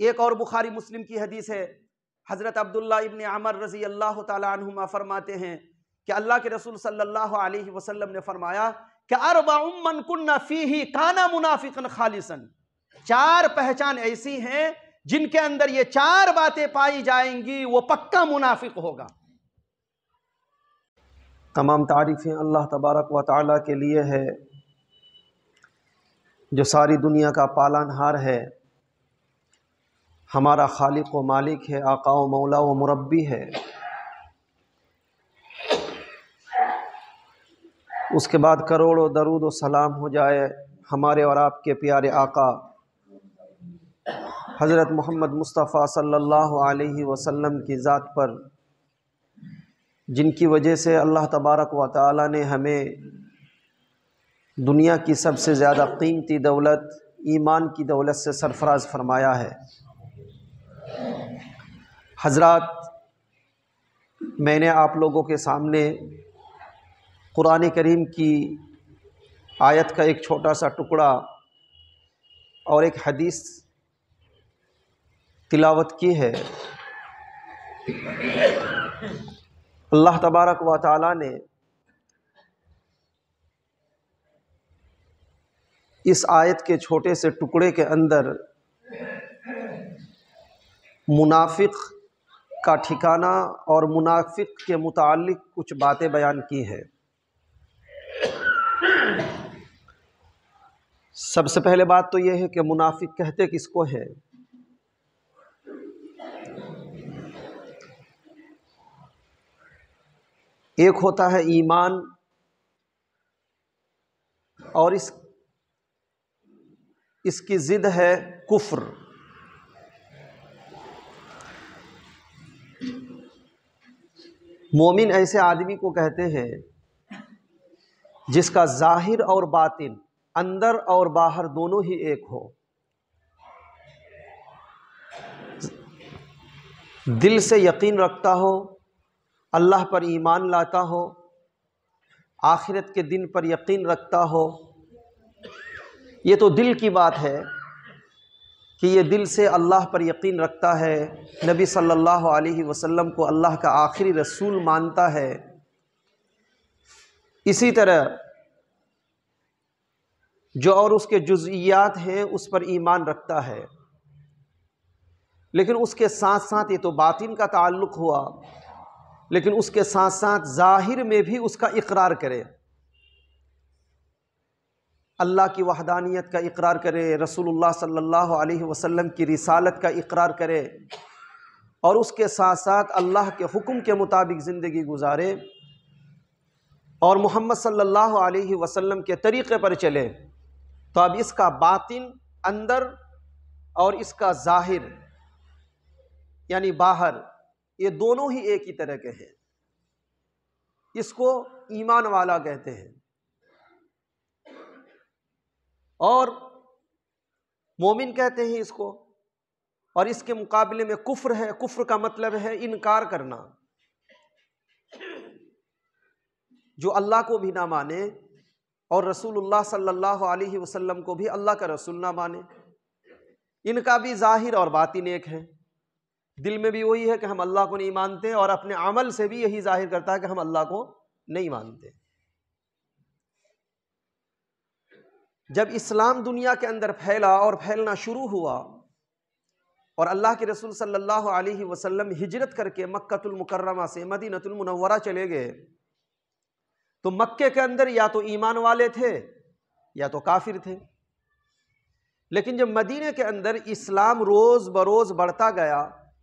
एक और बुखारी मुस्लिम की हदीस है हज़रत अब्दुल्ला इबन अमर रज़ी अल्लाह तुमा फरमाते हैं कि अल्लाह के रसूल सल्लल्लाहु अलैहि वसल्लम ने फरमाया कि अरबाउमन कन्ना फ़ी ही काना मुनाफिकन खालिसन चार पहचान ऐसी हैं जिनके अंदर ये चार बातें पाई जाएंगी वो पक्का मुनाफिक होगा तमाम तारीफ़ें अल्लाह तबारक व ताली के लिए है जो सारी दुनिया का पालनहार है हमारा खालिक व मालिक है आका व मौला व मुरबी है उसके बाद करोड़ों दरूद व सलाम हो जाए हमारे और आपके प्यारे आका हज़रत मोहम्मद मुस्तफ़ा सल्लल्लाहु अलैहि वसल्लम की ज़ात पर जिनकी वजह से अल्लाह तबारक व ताली ने हमें दुनिया की सबसे ज़्यादा कीमती दौलत ईमान की दौलत से सरफराज फरमाया है हजरत मैंने आप लोगों के सामने क़ुरान करीम की आयत का एक छोटा सा टुकड़ा और एक हदीस तिलावत की है अल्लाह तबारक व ताली ने इस आयत के छोटे से टुकड़े के अंदर मुनाफिक का ठिकाना और मुनाफिक के मुतालिक कुछ बातें बयान की हैं सबसे पहले बात तो यह है कि मुनाफिक कहते किसको है एक होता है ईमान और इस इसकी ज़िद है कुफ्र मोमिन ऐसे आदमी को कहते हैं जिसका जाहिर और बातिन अंदर और बाहर दोनों ही एक हो दिल से यकीन रखता हो अल्लाह पर ईमान लाता हो आखिरत के दिन पर यकीन रखता हो ये तो दिल की बात है कि ये दिल से अल्लाह पर यकीन रखता है नबी सल्लल्लाहु अलैहि वसल्लम को अल्लाह का आखिरी रसूल मानता है इसी तरह जो और उसके जुजियात हैं उस पर ईमान रखता है लेकिन उसके साथ साथ ये तो बातिन का ताल्लुक़ हुआ लेकिन उसके साथ साथ ज़ाहिर में भी उसका इकरार करे अल्लाह की वहदानियत का इकरार करे रसूलुल्लाह सल्लल्लाहु अलैहि वसल्लम की रिसालत का इकरार करे और उसके साथ साथ अल्लाह के हुक्म के मुताबिक ज़िंदगी गुजारे और मोहम्मद सल्लल्लाहु अलैहि वसल्लम के तरीक़े पर चले तो अब इसका बातिन अंदर और इसका ज़ाहिर यानी बाहर ये दोनों ही एक ही तरह के हैं इसको ईमान वाला कहते हैं और मोमिन कहते हैं इसको और इसके मुकाबले में कुफ्र है कुफ्र का मतलब है इनकार करना जो अल्लाह को भी ना माने और रसूलुल्लाह सल्लल्लाहु अलैहि वसल्लम को भी अल्लाह का रसूल ना माने इनका भी ज़ाहिर और बातिन एक है दिल में भी वही है कि हम अल्लाह को नहीं मानते और अपने अमल से भी यही जाहिर करता है कि हम अल्लाह को नहीं मानते जब इस्लाम दुनिया के अंदर फैला और फैलना शुरू हुआ और अल्लाह के रसूल सल्लल्लाहु अलैहि वसल्लम हिजरत करके मक्तुलमकरमा से मदीनतुलमनवरा चले गए तो मक्के के अंदर या तो ईमान वाले थे या तो काफिर थे लेकिन जब मदीने के अंदर इस्लाम रोज़ बरोज़ बढ़ता गया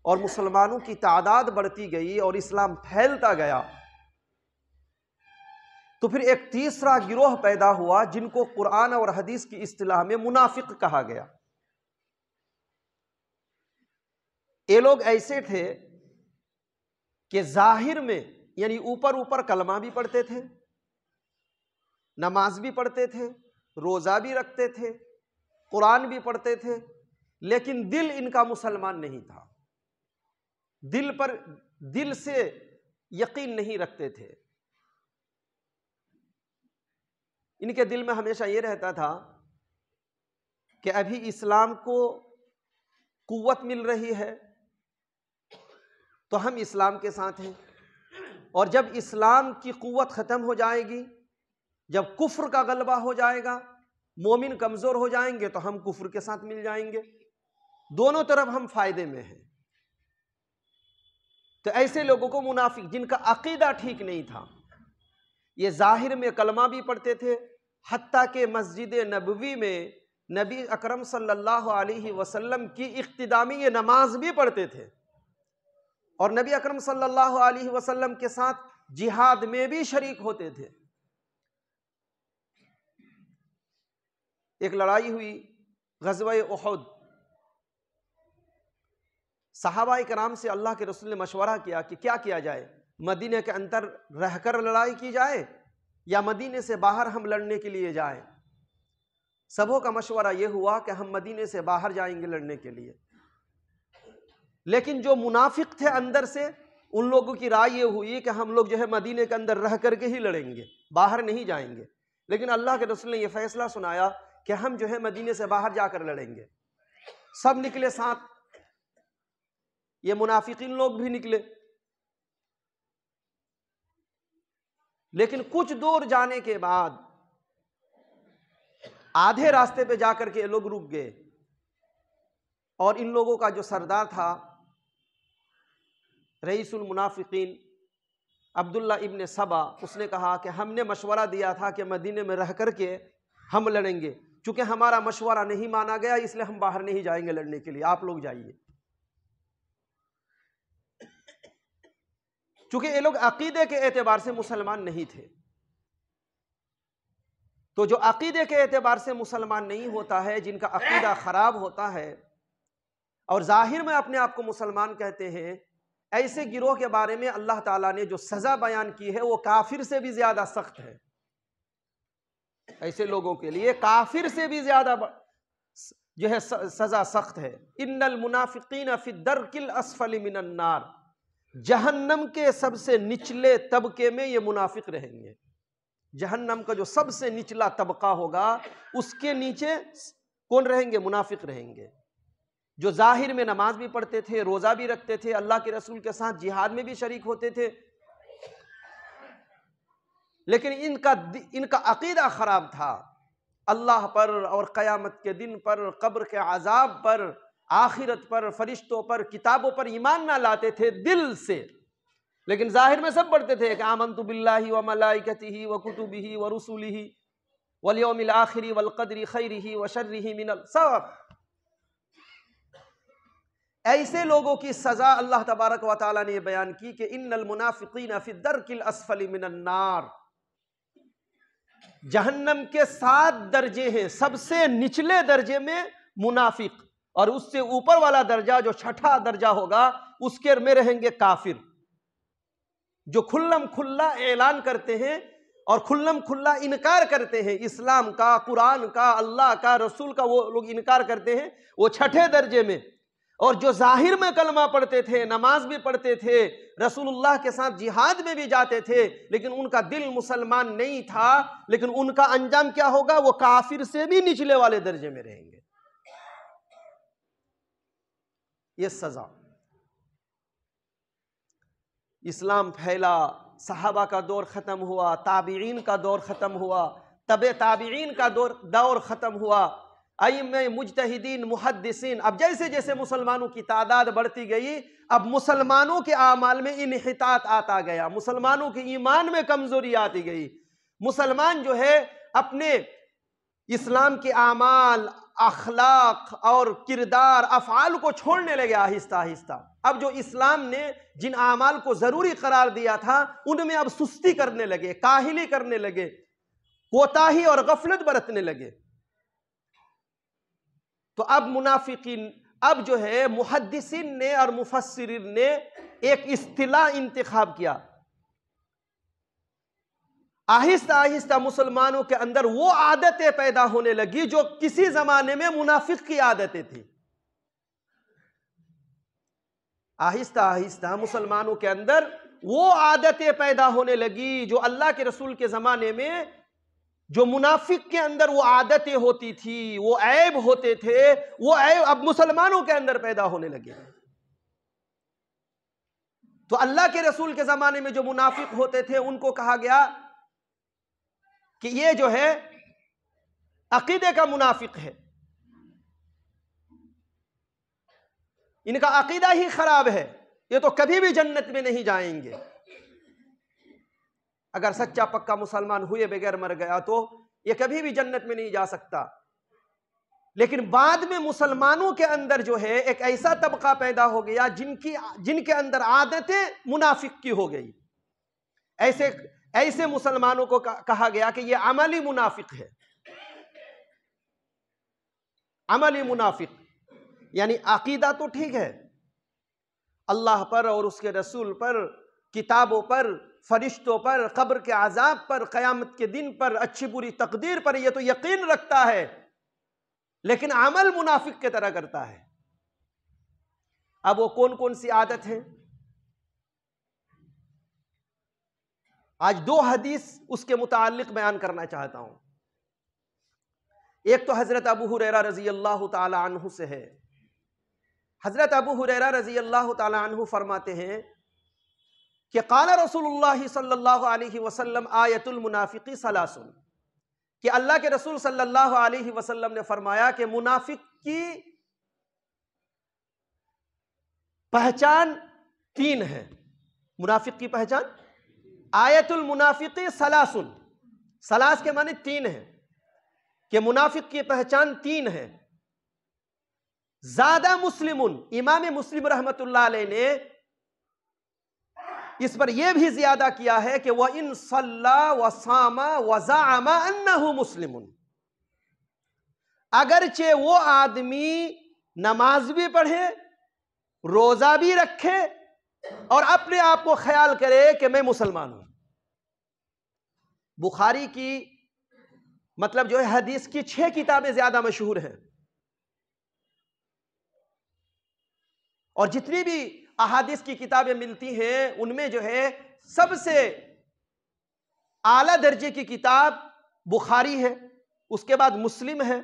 और मुसलमानों की तादाद बढ़ती गई और इस्लाम फैलता गया तो फिर एक तीसरा गिरोह पैदा हुआ जिनको कुरान और हदीस की इस्तलाह में मुनाफिक कहा गया ये लोग ऐसे थे कि जाहिर में यानी ऊपर ऊपर कलमा भी पढ़ते थे नमाज भी पढ़ते थे रोज़ा भी रखते थे कुरान भी पढ़ते थे लेकिन दिल इनका मुसलमान नहीं था दिल पर दिल से यकीन नहीं रखते थे इनके दिल में हमेशा ये रहता था कि अभी इस्लाम को कुवत मिल रही है तो हम इस्लाम के साथ हैं और जब इस्लाम की कुवत ख़त्म हो जाएगी जब कुफ्र का गलबा हो जाएगा मोमिन कमज़ोर हो जाएंगे तो हम कुफ्र के साथ मिल जाएंगे दोनों तरफ हम फ़ायदे में हैं तो ऐसे लोगों को मुनाफिक जिनका अकीदा ठीक नहीं था ये ज़ाहिर में कलमा भी पढ़ते थे हती के मस्जिद नबवी में नबी अकरम सल्लल्लाहु अलैहि वसल्लम की इख्तदामी नमाज भी पढ़ते थे और नबी अकरम सल्लल्लाहु अलैहि वसल्लम के साथ जिहाद में भी शरीक होते थे एक लड़ाई हुई गजब उहद साहबा कराम से अल्लाह के रसुल ने मशवरा किया कि क्या किया जाए मदीने के अंदर रहकर लड़ाई की जाए या मदीने से बाहर हम लड़ने के लिए जाएं सबों का मशवरा यह हुआ कि हम मदीने से बाहर जाएंगे लड़ने के लिए लेकिन जो मुनाफिक थे अंदर से उन लोगों की राय यह हुई कि हम लोग जो है मदीने के अंदर रह करके ही लड़ेंगे बाहर नहीं जाएंगे लेकिन अल्लाह के रसूल ने यह फैसला सुनाया कि हम जो है मदीने से बाहर जाकर लड़ेंगे सब निकले साथ ये मुनाफिकिन लोग भी निकले लेकिन कुछ दूर जाने के बाद आधे रास्ते पे जाकर के ये लोग रुक गए और इन लोगों का जो सरदार था रईसुल मुनाफिकीन अब्दुल्ला इब्ने सबा उसने कहा कि हमने मशवरा दिया था कि मदीने में रह करके हम लड़ेंगे क्योंकि हमारा मशवरा नहीं माना गया इसलिए हम बाहर नहीं जाएंगे लड़ने के लिए आप लोग जाइए चूंकि ये लोग अकीदे के एतबार से मुसलमान नहीं थे तो जो अकीदे के एतबार से मुसलमान नहीं होता है जिनका अकीदा ख़राब होता है और ज़ाहिर में अपने आप को मुसलमान कहते हैं ऐसे गिरोह के बारे में अल्लाह ताला ने जो सज़ा बयान की है वो काफिर से भी ज़्यादा सख्त है ऐसे लोगों के लिए काफिर से भी ज़्यादा जो है सज़ा सख्त है इन्नल मुनाफिकीन फ़िदरकिल असफल मिनन्नार जहन्नम के सबसे निचले तबके में ये मुनाफिक रहेंगे जहन्नम का जो सबसे निचला तबका होगा उसके नीचे कौन रहेंगे मुनाफिक रहेंगे जो जाहिर में नमाज भी पढ़ते थे रोज़ा भी रखते थे अल्लाह के रसूल के साथ जिहाद में भी शरीक होते थे लेकिन इनका इनका अकीदा ख़राब था अल्लाह पर और क़यामत के दिन पर कब्र के आज़ाब पर आखिरत पर फरिश्तों पर किताबों पर ईमान ना लाते थे दिल से लेकिन जाहिर में सब पढ़ते थे कि आमन तो बिल्ला व मलाइकती व ही व रसूली वलियोमिल आखिरी वलकदरी ही व शर्री मिनल सब ऐसे लोगों की सज़ा अल्लाह तबारक व ने बयान की कि इन मुनाफिकीन फिदर किल असफली मिनन्नार जहन्नम के सात दर्जे हैं सबसे निचले दर्जे में मुनाफिक और उससे ऊपर वाला दर्जा जो छठा दर्जा होगा उसके में रहेंगे काफिर जो खुल्लम खुल्ला ऐलान करते हैं और खुल्लम खुल्ला इनकार करते हैं इस्लाम का कुरान का अल्लाह का रसूल का वो लोग इनकार करते हैं वो छठे दर्जे में और जो जाहिर में कलमा पढ़ते थे नमाज भी पढ़ते थे रसूलुल्लाह के साथ जिहाद में भी जाते थे लेकिन उनका दिल मुसलमान नहीं था लेकिन उनका अंजाम क्या होगा वो काफिर से भी निचले वाले दर्जे में रहेंगे ये सजा इस्लाम फैला सहाबा का दौर ख़त्म हुआ ताबीन का दौर ख़त्म हुआ तब ताबीन का दौर दौर ख़त्म हुआ अम मुजतहदीन मुहदसिन अब जैसे जैसे मुसलमानों की तादाद बढ़ती गई अब मुसलमानों के अमाल में इनहतात आता गया मुसलमानों के ईमान में कमज़ोरी आती गई मुसलमान जो है अपने इस्लाम के आमाल अखलाक और किरदार अफ़ाल को छोड़ने लगे आहिस्ता आहिस्ता अब जो इस्लाम ने जिन आमाल को ज़रूरी करार दिया था उनमें अब सुस्ती करने लगे काहिली करने लगे कोताही और गफलत बरतने लगे तो अब मुनाफिकीन अब जो है मुहदसिन ने और मुफसर ने एक अतलाह इंतखब किया आहिस्ता आहिस्ता मुसलमानों के अंदर वो आदतें पैदा होने लगी जो किसी जमाने में मुनाफिक की आदतें थी आहिस्ता आहिस्ता मुसलमानों के अंदर वो आदतें पैदा होने लगी जो अल्लाह के रसूल के ज़माने में जो मुनाफिक के अंदर वो आदतें होती थी वो ऐब होते थे वो ऐब अब मुसलमानों के अंदर पैदा होने लगे तो अल्लाह के रसूल के ज़माने में जो मुनाफिक होते थे उनको कहा गया कि ये जो है अकीदे का मुनाफिक है इनका अकीदा ही खराब है ये तो कभी भी जन्नत में नहीं जाएंगे अगर सच्चा पक्का मुसलमान हुए बगैर मर गया तो ये कभी भी जन्नत में नहीं जा सकता लेकिन बाद में मुसलमानों के अंदर जो है एक ऐसा तबका पैदा हो गया जिनकी जिनके अंदर आदतें मुनाफिक की हो गई ऐसे ऐसे मुसलमानों को कहा गया कि यह अमली मुनाफिक है अमली मुनाफिक यानी अकीदा तो ठीक है अल्लाह पर और उसके रसूल पर किताबों पर फरिश्तों पर कब्र के आजाब पर क़यामत के दिन पर अच्छी बुरी तकदीर पर यह तो यकीन रखता है लेकिन अमल मुनाफिक के तरह करता है अब वो कौन कौन सी आदत है आज दो हदीस उसके मुतक बयान करना चाहता हूं एक तो हजरत अबू हुररा रजी अल्लाह तु से है हजरत अबू हुररा रजी अल्लाह तु फरमाते हैं कि काला रसूल सल्लल्लाहु आयतुल मुनाफिकी सलासुन कि अल्लाह के रसूल सल्लल्लाहु अलैहि वसल्लम ने फरमाया कि मुनाफिक की पहचान तीन है मुनाफिक की पहचान आयतुल मुनाफिकी सलासुन सलास के माने तीन है कि मुनाफिक की पहचान तीन है ज्यादा मुस्लिम इमाम मुस्लिम रहमतुल्लाह ने इस पर यह भी ज्यादा किया है कि वह इन सल्ला वसामा वजामा अन्नहु मुस्लिम अगरचे वो आदमी नमाज भी पढ़े रोजा भी रखे और अपने आप को ख्याल करे कि मैं मुसलमान हूं बुखारी की मतलब जो है हदीस की छह किताबें ज्यादा मशहूर हैं और जितनी भी अहादीस की किताबें मिलती हैं उनमें जो है सबसे आला दर्जे की किताब बुखारी है उसके बाद मुस्लिम है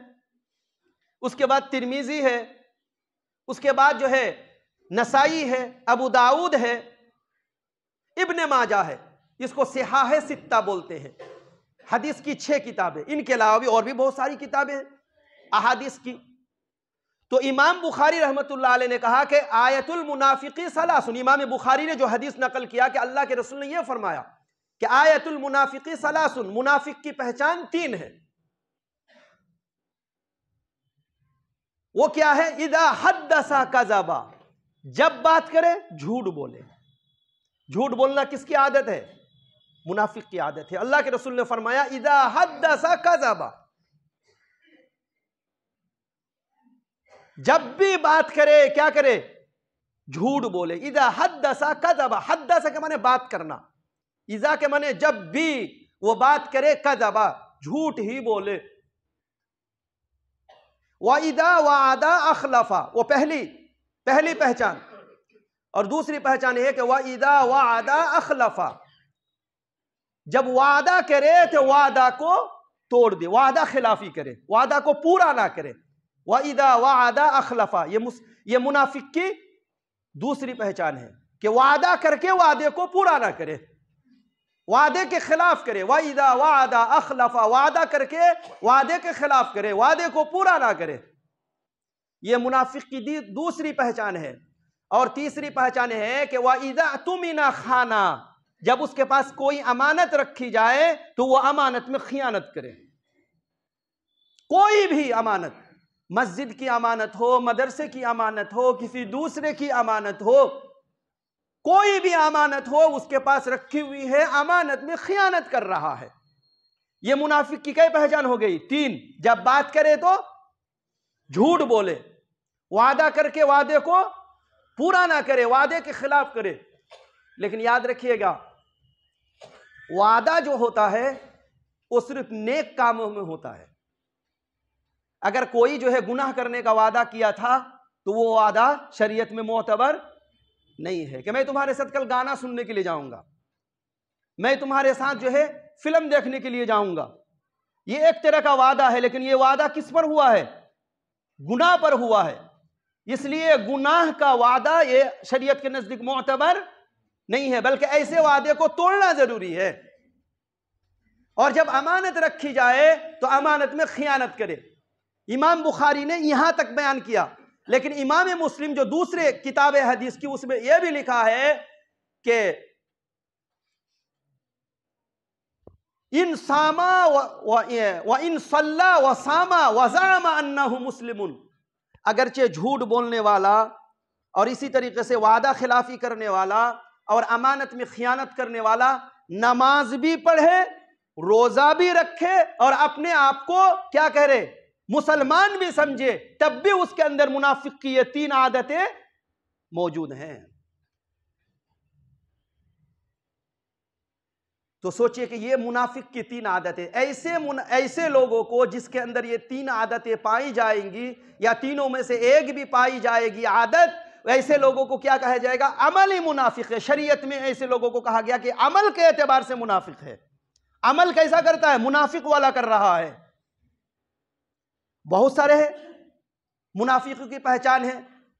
उसके बाद तिरमीजी है उसके बाद जो है नसाई है अबू दाऊद है इब्न माजा है इसको सिहाह सित्ता बोलते हैं हदीस की छह किताबें इनके अलावा भी और भी बहुत सारी किताबें हैं अहादीस की तो इमाम बुखारी रहमतुल्लाह अलैह ने कहा कि आयतुल मुनाफिकी सलासुन इमाम बुखारी ने जो हदीस नकल किया कि अल्लाह के रसूल ने यह फरमाया कि आयतुल मुनाफिकी सलासुन मुनाफिक की पहचान तीन है वो क्या है इदा का जबा जब बात करें झूठ बोले झूठ बोलना किसकी आदत है मुनाफिक की आदत है अल्लाह के रसूल ने फरमाया इदा हदसा कजाबा जब भी बात करे क्या करे झूठ बोले इदा हदसा कजाबा हदसा के माने बात करना इजा के माने जब भी वो बात करे कजाबा झूठ ही बोले वा आदा अखलफा वो पहली पहली पहचान और दूसरी पहचान यह कि वादा वादा अखलफा जब वादा करे तो वादा को तोड़ दे वादा खिलाफी करे वादा को पूरा ना करे वादा वादा अखलफा ये ये मुनाफिक की दूसरी पहचान है कि वादा करके वादे को पूरा ना करे वादे के खिलाफ करे वादा वादा अखलफा वादा करके वादे के खिलाफ करे वादे को पूरा ना करे ये मुनाफिक की दूसरी पहचान है और तीसरी पहचान है कि वह ईदा तुमिना खाना जब उसके पास कोई अमानत रखी जाए तो वह अमानत में खियानत करे कोई भी अमानत मस्जिद की अमानत हो मदरसे की अमानत हो किसी दूसरे की अमानत हो कोई भी अमानत हो उसके पास रखी हुई है अमानत में खियानत कर रहा है यह मुनाफिक की कई पहचान हो गई तीन जब बात करे तो झूठ बोले वादा करके वादे को पूरा ना करे वादे के खिलाफ करे लेकिन याद रखिएगा वादा जो होता है वो सिर्फ नेक कामों में होता है अगर कोई जो है गुनाह करने का वादा किया था तो वो वादा शरीयत में मोतबर नहीं है कि मैं तुम्हारे साथ कल गाना सुनने के लिए जाऊंगा मैं तुम्हारे साथ जो है फिल्म देखने के लिए जाऊंगा ये एक तरह का वादा है लेकिन ये वादा किस पर हुआ है गुनाह पर हुआ है इसलिए गुनाह का वादा ये शरीयत के नजदीक मोतबर नहीं है बल्कि ऐसे वादे को तोड़ना जरूरी है और जब अमानत रखी जाए तो अमानत में खियानत करे इमाम बुखारी ने यहां तक बयान किया लेकिन इमाम मुस्लिम जो दूसरे किताब हदीस की उसमें यह भी लिखा है कि इन सामा व इन सल्ला व सामा वजामा अन्ना मुस्लिम अगरचे झूठ बोलने वाला और इसी तरीके से वादा खिलाफी करने वाला और अमानत में खियानत करने वाला नमाज भी पढ़े रोजा भी रखे और अपने आप को क्या कह रहे मुसलमान भी समझे तब भी उसके अंदर मुनाफिक की ये तीन आदतें मौजूद हैं तो सोचिए कि ये मुनाफिक की तीन आदतें ऐसे मुन, ऐसे लोगों को जिसके अंदर ये तीन आदतें पाई जाएंगी या तीनों में से एक भी पाई जाएगी आदत ऐसे लोगों को क्या कहा जाएगा अमल ही मुनाफिक है शरीयत में ऐसे लोगों को कहा गया कि अमल के एतबार से मुनाफिक है अमल कैसा करता है मुनाफिक वाला कर रहा है बहुत सारे हैं मुनाफिक की पहचान है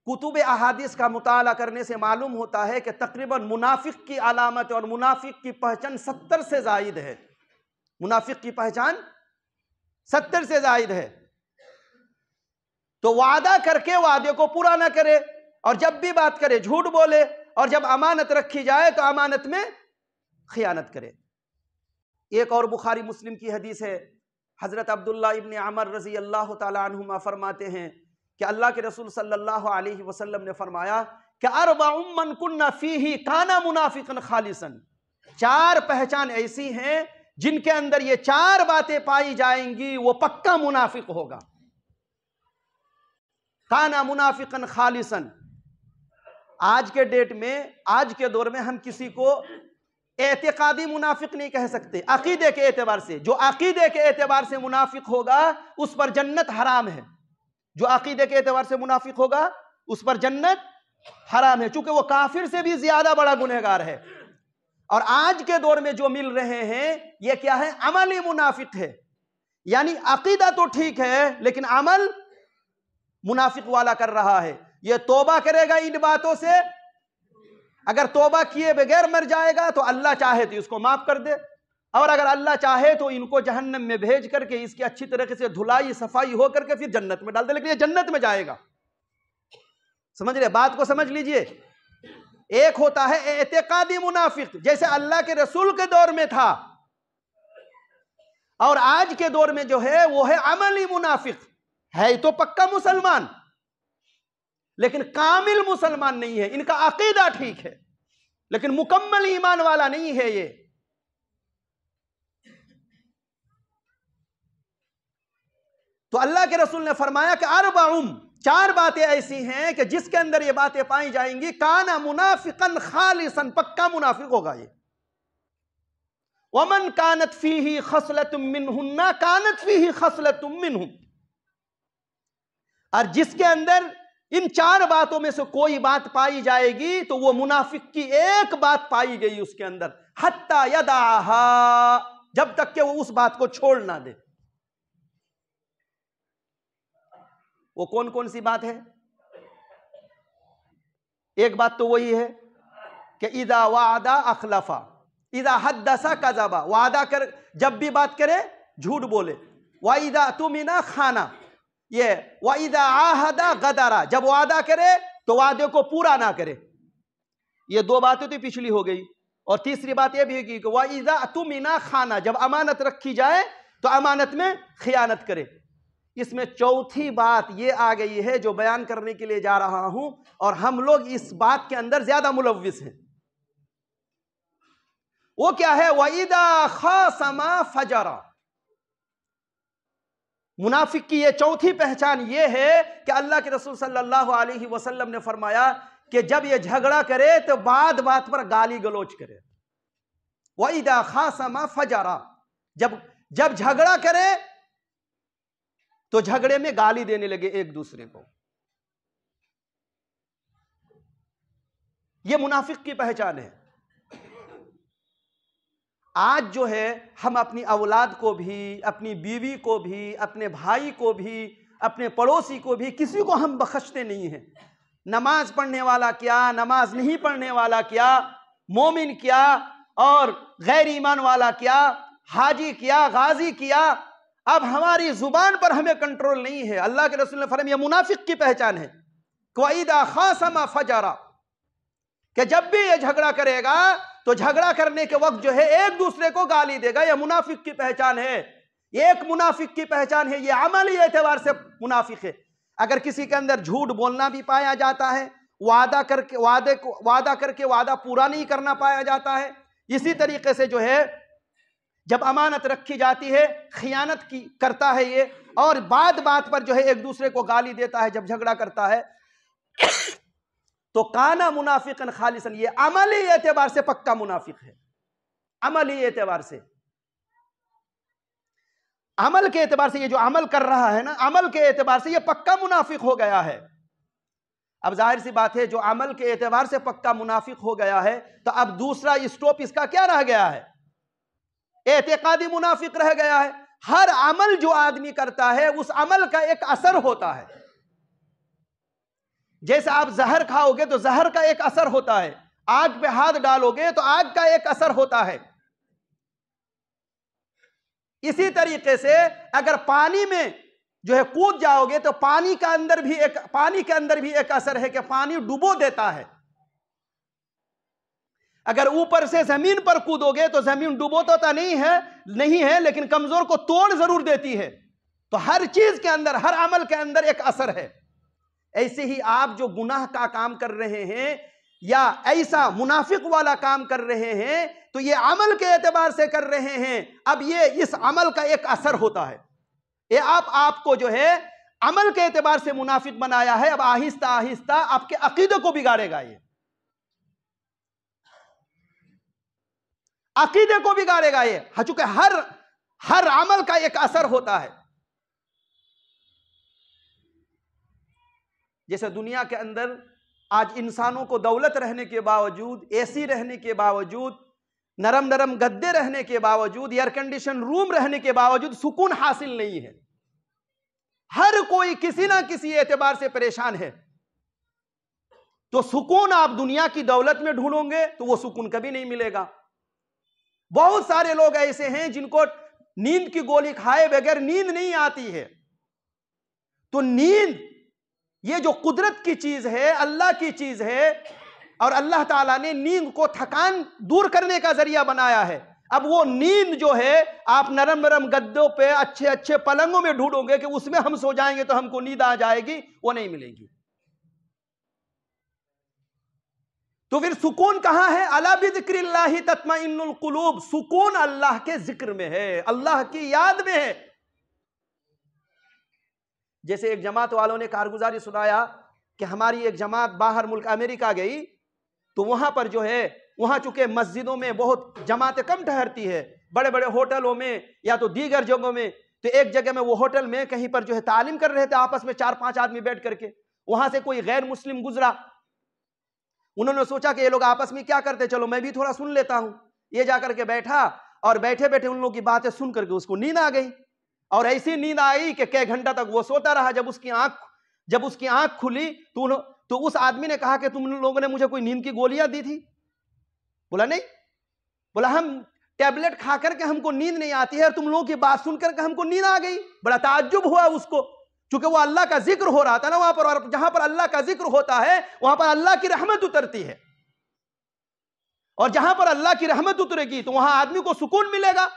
कुतुब अहादिस का मुताला करने से मालूम होता है कि तकरीबन मुनाफिक की अलामत और मुनाफिक की पहचान सत्तर से जायद है मुनाफिक की पहचान सत्तर से जायद है तो वादा करके वादे को पूरा ना करे और जब भी बात करे झूठ बोले और जब अमानत रखी जाए तो अमानत में खयानत करे एक और बुखारी मुस्लिम की हदीस है हज़रत अब्दुल्ला इबन अमर रजी अल्लाह तुमा फरमाते हैं कि अल्लाह के रसूल सल्लल्लाहु अलैहि वसल्लम ने फरमाया कि अरबाउमन कन्ना फी ही काना मुनाफिकन खालिसन चार पहचान ऐसी हैं जिनके अंदर ये चार बातें पाई जाएंगी वो पक्का मुनाफिक होगा काना मुनाफिकन खालिसन आज के डेट में आज के दौर में हम किसी को एतकादी मुनाफिक नहीं कह सकते अकीदे के एतबार से जो अकीदे के एतबार से मुनाफिक होगा उस पर जन्नत हराम है जो अकीदे के एतवार से मुनाफिक होगा उस पर जन्नत हराम है चूंकि वो काफिर से भी ज्यादा बड़ा गुनहगार है और आज के दौर में जो मिल रहे हैं ये क्या है अमल ही मुनाफिक है यानी अकीदा तो ठीक है लेकिन अमल मुनाफिक वाला कर रहा है ये तोबा करेगा इन बातों से अगर तोबा किए बगैर मर जाएगा तो अल्लाह चाहे तो उसको माफ कर दे और अगर अल्लाह चाहे तो इनको जहन्नम में भेज करके इसकी अच्छी तरीके से धुलाई सफाई हो करके फिर जन्नत में डाल दे लेकिन ये जन्नत में जाएगा समझ रहे बात को समझ लीजिए एक होता है एतकादी मुनाफिक जैसे अल्लाह के रसूल के दौर में था और आज के दौर में जो है वो है अमली मुनाफिक है तो पक्का मुसलमान लेकिन कामिल मुसलमान नहीं है इनका अकीदा ठीक है लेकिन मुकम्मल ईमान वाला नहीं है ये तो अल्लाह के रसूल ने फरमाया कि अरबाउम चार बातें ऐसी हैं कि जिसके अंदर ये बातें पाई जाएंगी काना मुनाफिकन खालिसन पक्का मुनाफिक होगा ये वमन कानत फी ही खसलत मिनहुन्ना कानत फी ही खसलत मिनहुन और जिसके अंदर इन चार बातों में से कोई बात पाई जाएगी तो वो मुनाफिक की एक बात पाई गई उसके अंदर हत्ता यदाहा जब तक के वो उस बात को छोड़ ना दे वो कौन कौन सी बात है एक बात तो वही है कि इदा वादा अखलफा इदा हदसा कजाबा वादा कर जब भी बात करे झूठ बोले तुम इना खाना ये वाइदा आहदा गदारा जब वादा करे तो वादे को पूरा ना करे ये दो बातें तो पिछली हो गई और तीसरी बात यह भी होगी कि तुम इना खाना जब अमानत रखी जाए तो अमानत में खियानत करे इसमें चौथी बात ये आ गई है जो बयान करने के लिए जा रहा हूं और हम लोग इस बात के अंदर ज्यादा मुलविस हैं वो क्या है वईदा खासमा फजरा मुनाफिक की ये चौथी पहचान ये है कि अल्लाह के रसूल सल्लल्लाहु अलैहि वसल्लम ने फरमाया कि जब ये झगड़ा करे तो बात बात पर गाली गलोच करे वईदा खासमा फजरा जब जब झगड़ा करे तो झगड़े में गाली देने लगे एक दूसरे को यह मुनाफिक की पहचान है आज जो है हम अपनी औलाद को भी अपनी बीवी को भी अपने भाई को भी अपने पड़ोसी को भी किसी को हम बख्शते नहीं हैं नमाज पढ़ने वाला क्या नमाज नहीं पढ़ने वाला क्या मोमिन क्या और गैर ईमान वाला क्या हाजी किया गाजी किया अब हमारी जुबान पर हमें कंट्रोल नहीं है अल्लाह के रसूल ने फरम यह मुनाफिक की पहचान है क्वाइदा खासमा फजारा कि जब भी यह झगड़ा करेगा तो झगड़ा करने के वक्त जो है एक दूसरे को गाली देगा यह मुनाफिक की पहचान है एक मुनाफिक की पहचान है यह अमली एतवार से मुनाफिक है अगर किसी के अंदर झूठ बोलना भी पाया जाता है वादा करके वादे को वादा करके वादा पूरा नहीं करना पाया जाता है इसी तरीके से जो है जब अमानत रखी जाती है खियानत की करता है ये और बात बात पर जो है एक दूसरे को गाली देता है जब झगड़ा करता है तो काना मुनाफिकन खालिसन ये अमली एतबार से पक्का मुनाफिक है अमली एतबार से अमल के एतबार से ये जो अमल कर रहा है ना अमल के एतबार से ये पक्का मुनाफिक हो गया है अब जाहिर सी बात है जो अमल के एतबार से पक्का मुनाफिक हो गया है तो अब दूसरा स्टॉप इसका क्या रह गया है एतकादी मुनाफिक रह गया है हर अमल जो आदमी करता है उस अमल का एक असर होता है जैसे आप जहर खाओगे तो जहर का एक असर होता है आग पे हाथ डालोगे तो आग का एक असर होता है इसी तरीके से अगर पानी में जो है कूद जाओगे तो पानी का अंदर भी एक पानी के अंदर भी एक असर है कि पानी डुबो देता है अगर ऊपर से जमीन पर कूदोगे तो जमीन डुबोता नहीं है नहीं है लेकिन कमजोर को तोड़ जरूर देती है तो हर चीज के अंदर हर अमल के अंदर एक असर है ऐसे ही आप जो गुनाह का काम कर रहे हैं या ऐसा मुनाफिक वाला काम कर रहे हैं तो ये अमल के एतबार से कर रहे हैं अब ये इस अमल का एक असर होता है ये आप आपको जो है अमल के एतबार से मुनाफिक बनाया है अब आहिस्ता आहिस्ता आपके अकीदे को बिगाड़ेगा ये अकीदे को बिगाड़ेगा ये हाँ, चूंकि हर हर अमल का एक असर होता है जैसे दुनिया के अंदर आज इंसानों को दौलत रहने के बावजूद एसी रहने के बावजूद नरम नरम गद्दे रहने के बावजूद एयर कंडीशन रूम रहने के बावजूद सुकून हासिल नहीं है हर कोई किसी ना किसी एतबार से परेशान है तो सुकून आप दुनिया की दौलत में ढूंढोगे तो वो सुकून कभी नहीं मिलेगा बहुत सारे लोग ऐसे हैं जिनको नींद की गोली खाए बगैर नींद नहीं आती है तो नींद ये जो कुदरत की चीज है अल्लाह की चीज है और अल्लाह ताला ने नींद को थकान दूर करने का जरिया बनाया है अब वो नींद जो है आप नरम नरम गद्दों पे अच्छे अच्छे पलंगों में ढूंढोगे कि उसमें हम सो जाएंगे तो हमको नींद आ जाएगी वो नहीं मिलेगी तो फिर सुकून कहां है अला भी जिक्र इनकलूब सुकून अल्लाह के जिक्र में है अल्लाह की याद में है जैसे एक जमात वालों ने कारगुजारी सुनाया कि हमारी एक जमात बाहर मुल्क अमेरिका गई तो वहां पर जो है वहां चूंकि मस्जिदों में बहुत जमातें कम ठहरती है बड़े बड़े होटलों में या तो दीगर जगहों में तो एक जगह में वो होटल में कहीं पर जो है तालीम कर रहे थे आपस में चार पांच आदमी बैठ करके वहां से कोई गैर मुस्लिम गुजरा उन्होंने सोचा कि ये लोग आपस में क्या करते चलो मैं भी थोड़ा सुन लेता हूं ये जाकर के बैठा और बैठे बैठे उन लोगों की बातें सुन करके उसको नींद आ गई और ऐसी नींद आई कि कई घंटा तक वो सोता रहा जब उसकी आंख जब उसकी आंख खुली तो उन तो उस आदमी ने कहा कि तुम लोगों ने मुझे कोई नींद की गोलियां दी थी बोला नहीं बोला हम टैबलेट खा करके हमको नींद नहीं आती है और तुम लोगों की बात सुन करके हमको नींद आ गई बड़ा ताज्जुब हुआ उसको चूंकि वो अल्लाह का जिक्र हो रहा था ना वहां पर और जहां पर अल्लाह का जिक्र होता है वहां पर अल्लाह की रहमत उतरती है और जहां पर अल्लाह की रहमत उतरेगी तो वहां आदमी को सुकून मिलेगा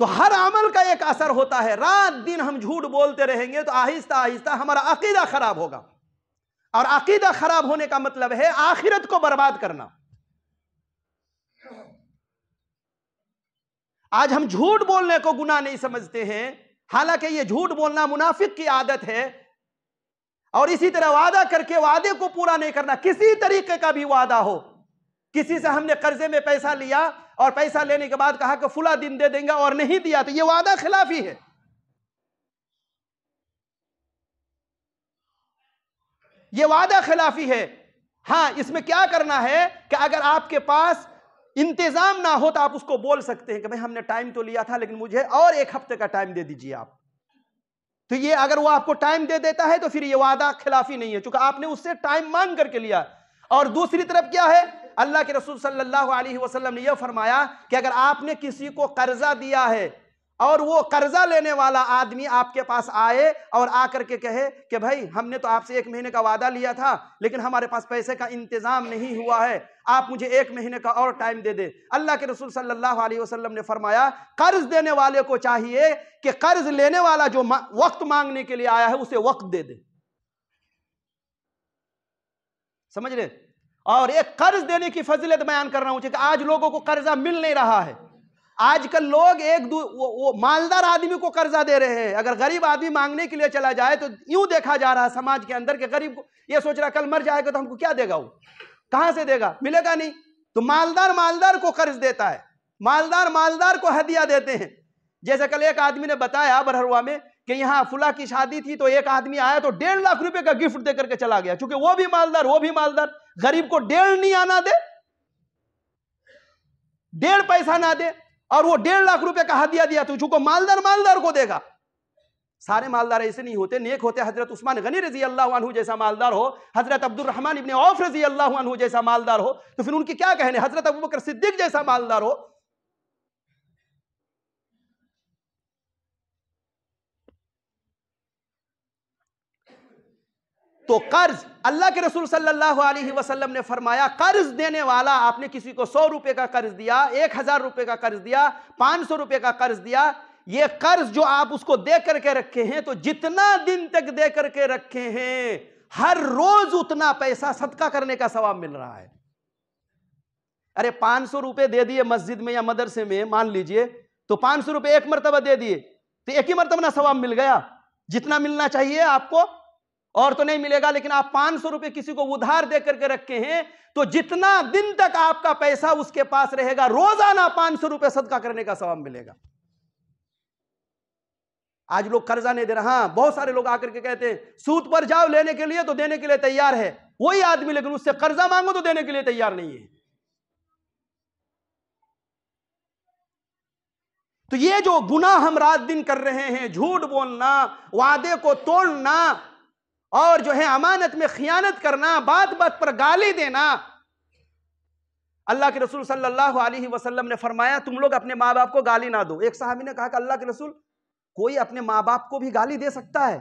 तो हर अमल का एक असर होता है रात दिन हम झूठ बोलते रहेंगे तो आहिस्ता आहिस्ता हमारा अकीदा खराब होगा और अकीदा खराब होने का मतलब है आखिरत को बर्बाद करना आज हम झूठ बोलने को गुना नहीं समझते हैं हालांकि ये झूठ बोलना मुनाफिक की आदत है और इसी तरह वादा करके वादे को पूरा नहीं करना किसी तरीके का भी वादा हो किसी से हमने कर्जे में पैसा लिया और पैसा लेने के बाद कहा कि फुला दिन दे देंगे और नहीं दिया तो ये वादा खिलाफी है ये वादा खिलाफी है हाँ इसमें क्या करना है कि अगर आपके पास इंतजाम ना हो तो आप उसको बोल सकते हैं कि भाई हमने टाइम तो लिया था लेकिन मुझे और एक हफ्ते का टाइम दे दीजिए आप तो ये अगर वो आपको टाइम दे देता है तो फिर ये वादा खिलाफी नहीं है चूंकि आपने उससे टाइम मांग करके लिया और दूसरी तरफ क्या है अल्लाह के रसूल सल्लल्लाहु अलैहि वसल्लम ने यह फरमाया कि अगर आपने किसी को कर्जा दिया है और वो कर्जा लेने वाला आदमी आपके पास आए और आकर के कहे कि भाई हमने तो आपसे एक महीने का वादा लिया था लेकिन हमारे पास पैसे का इंतजाम नहीं हुआ है आप मुझे एक महीने का और टाइम दे दें अल्लाह के रसूल सल्लल्लाहु अलैहि वसल्लम ने फरमाया कर्ज देने वाले को चाहिए कि कर्ज लेने वाला जो वक्त मांगने के लिए आया है उसे वक्त दे दे समझ रहे और एक कर्ज देने की फजीलत बयान कर रहा हूं कि आज लोगों को कर्जा मिल नहीं रहा है आजकल लोग एक वो, वो मालदार आदमी को कर्जा दे रहे हैं अगर गरीब आदमी मांगने के लिए चला जाए तो यूं देखा जा रहा है समाज के अंदर के गरीब को ये सोच रहा कल मर जाएगा तो हमको क्या देगा वो कहां से देगा मिलेगा नहीं तो मालदार मालदार को कर्ज देता है मालदार मालदार को हदिया देते हैं जैसे कल एक आदमी ने बताया बरहरुआ में कि यहां फुला की शादी थी तो एक आदमी आया तो डेढ़ लाख रुपए का गिफ्ट देकर के चला गया क्योंकि वो भी मालदार वो भी मालदार गरीब को डेढ़ नहीं आना दे डेढ़ पैसा ना दे और वो डेढ़ लाख रुपए का हदिया दिया तो चूंकि मालदार मालदार को देगा सारे मालदार ऐसे नहीं होते नेक होते हजरत उस्मान गनी रजी अल्लाह जैसा मालदार हो हजरत अब्दुलरहमान इबन औफ रजी अल्लाह जैसा मालदार हो तो फिर उनके क्या कहने हजरत अबू बकर सिद्दीक जैसा मालदार हो तो कर्ज अल्लाह के रसूल सल्लल्लाहु अलैहि वसल्लम ने फरमाया कर्ज देने वाला आपने किसी को सौ रुपए का कर्ज दिया एक हजार रुपए का कर्ज दिया पांच सौ रुपए का कर्ज दिया ये कर्ज जो आप उसको दे करके रखे हैं तो जितना दिन तक दे करके रखे हैं हर रोज उतना पैसा सदका करने का सवाब मिल रहा है अरे पांच सौ रुपये दे दिए मस्जिद में या मदरसे में मान लीजिए तो पांच सौ रुपये एक मरतबा दे दिए तो एक ही मरतबा ना सवाब मिल गया जितना मिलना चाहिए आपको और तो नहीं मिलेगा लेकिन आप पांच सौ रुपये किसी को उधार दे करके रखे हैं तो जितना दिन तक आपका पैसा उसके पास रहेगा रोजाना पांच सौ रुपये सदका करने का सवाब मिलेगा आज लोग कर्जा नहीं दे रहे हाँ बहुत सारे लोग आकर के कहते हैं सूद पर जाओ लेने के लिए तो देने के लिए तैयार है वही आदमी लेकिन उससे कर्जा मांगो तो देने के लिए तैयार नहीं है तो ये जो गुना हम रात दिन कर रहे हैं झूठ बोलना वादे को तोड़ना और जो है अमानत में खियानत करना बात बात पर गाली देना अल्लाह के रसूल सल्लल्लाहु अलैहि वसल्लम ने फरमाया तुम लोग अपने माँ बाप को गाली ना दो एक साहबी ने कहा कि अल्लाह के रसूल कोई अपने माँ बाप को भी गाली दे सकता है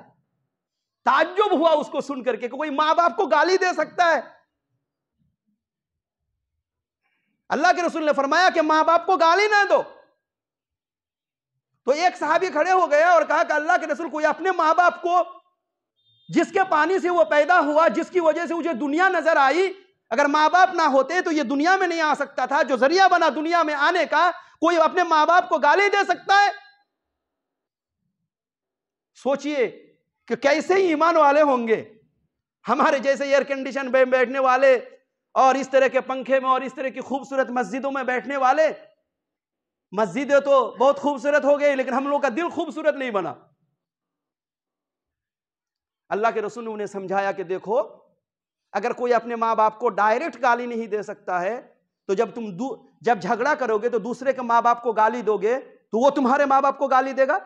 ताज्जुब हुआ उसको सुन करके कोई माँ बाप को गाली दे सकता है अल्लाह के रसूल ने फरमाया कि माँ बाप को गाली ना दो तो एक साहबी खड़े हो गए और कहा कि अल्लाह के रसूल कोई अपने माँ बाप को जिसके पानी से वो पैदा हुआ जिसकी वजह से मुझे दुनिया नजर आई अगर माँ बाप ना होते तो ये दुनिया में नहीं आ सकता था जो जरिया बना दुनिया में आने का कोई अपने माँ बाप को गाली दे सकता है सोचिए कि कैसे ईमान वाले होंगे हमारे जैसे एयर कंडीशन में बैठने वाले और इस तरह के पंखे में और इस तरह की खूबसूरत मस्जिदों में बैठने वाले मस्जिदें तो बहुत खूबसूरत हो गई लेकिन हम लोग का दिल खूबसूरत नहीं बना अल्लाह के रसूल ने उन्हें समझाया कि देखो अगर कोई अपने माँ बाप को डायरेक्ट गाली नहीं दे सकता है तो जब तुम जब झगड़ा करोगे तो दूसरे के माँ बाप को गाली दोगे तो वो तुम्हारे माँ बाप को गाली देगा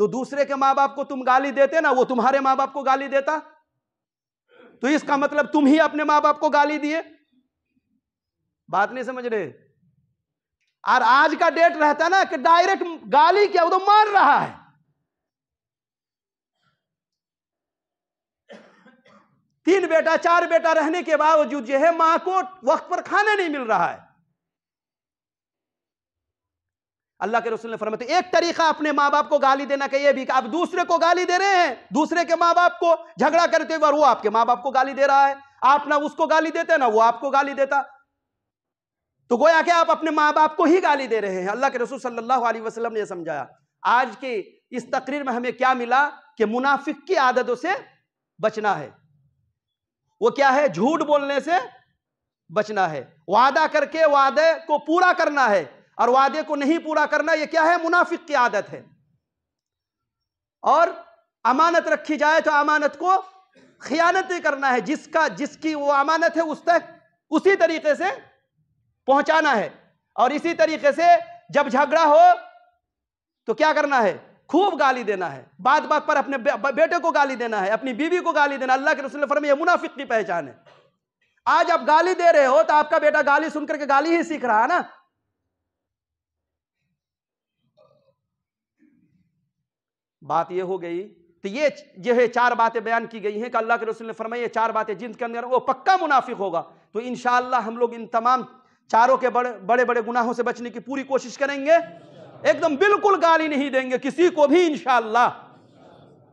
तो दूसरे के मां बाप को तुम गाली देते ना वो तुम्हारे मां बाप को गाली देता तो इसका मतलब तुम ही अपने मां बाप को गाली दिए बात नहीं समझ रहे और आज का डेट रहता ना कि डायरेक्ट गाली क्या वो तो मार रहा है तीन बेटा चार बेटा रहने के बावजूद जो है मां को वक्त पर खाना नहीं मिल रहा है अल्लाह के रसूल ने फरमाते तो एक तरीका अपने माँ बाप को गाली देना का ये भी कि आप दूसरे को गाली दे रहे हैं दूसरे के माँ बाप को झगड़ा करते हुए वो आपके माँ बाप को गाली दे रहा है आप ना उसको गाली देते ना वो आपको गाली देता तो गोया कि आप अपने माँ बाप को ही गाली दे रहे हैं अल्लाह के रसूल सल्लल्लाहु अलैहि वसल्लम ने समझाया आज की इस तकरीर में हमें क्या मिला कि मुनाफिक की आदतों से बचना है वो क्या है झूठ बोलने से बचना है वादा करके वादे को पूरा करना है और वादे को नहीं पूरा करना यह क्या है मुनाफिक की आदत है और अमानत रखी जाए तो अमानत को खियानत करना है जिसका जिसकी वो अमानत है उस तक उसी तरीके से पहुंचाना है और इसी तरीके से जब झगड़ा हो तो क्या करना है खूब गाली देना है बात बात पर अपने बेटे को गाली देना है अपनी बीवी को गाली देना अल्लाह के रसूल फरम यह मुनाफिक की पहचान है आज आप गाली दे रहे हो तो आपका बेटा गाली सुनकर के गाली ही सीख रहा है ना बात यह हो गई तो ये जो है चार बातें बयान की गई हैं कि अल्लाह के रसूल ने फरमाई चार बातें जिनके अंदर वो पक्का मुनाफिक होगा तो इन हम लोग इन तमाम चारों के बड़े बड़े बड़े गुनाहों से बचने की पूरी कोशिश करेंगे एकदम बिल्कुल गाली नहीं देंगे किसी को भी इनशाला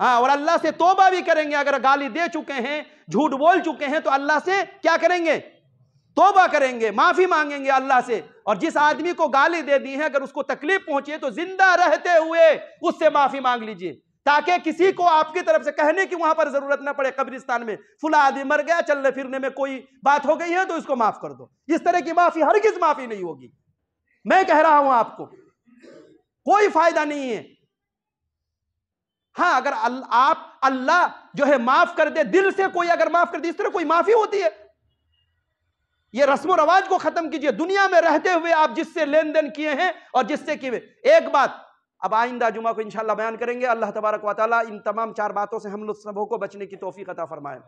हाँ और अल्लाह से तोबा भी करेंगे अगर गाली दे चुके हैं झूठ बोल चुके हैं तो अल्लाह से क्या करेंगे तोबा करेंगे माफ़ी मांगेंगे अल्लाह से और जिस आदमी को गाली दे दी है अगर उसको तकलीफ है तो जिंदा रहते हुए उससे माफ़ी मांग लीजिए ताकि किसी को आपकी तरफ से कहने की वहां पर जरूरत ना पड़े कब्रिस्तान में फुला आदमी मर गया चलने फिरने में कोई बात हो गई है तो इसको माफ कर दो इस तरह की माफी हर किस माफी नहीं होगी मैं कह रहा हूं आपको कोई फायदा नहीं है हाँ अगर अल, आप अल्लाह जो है माफ कर दे दिल से कोई अगर माफ कर दे इस तरह कोई माफी होती है ये रस्म रवाज को खत्म कीजिए दुनिया में रहते हुए आप जिससे लेन देन किए हैं और जिससे किए एक बात अब आइंदा जुमा को इंशाल्लाह बयान करेंगे अल्लाह तबारक वाली इन तमाम चार बातों से हम लोग सबों को बचने की तोफ़ी अता फरमाए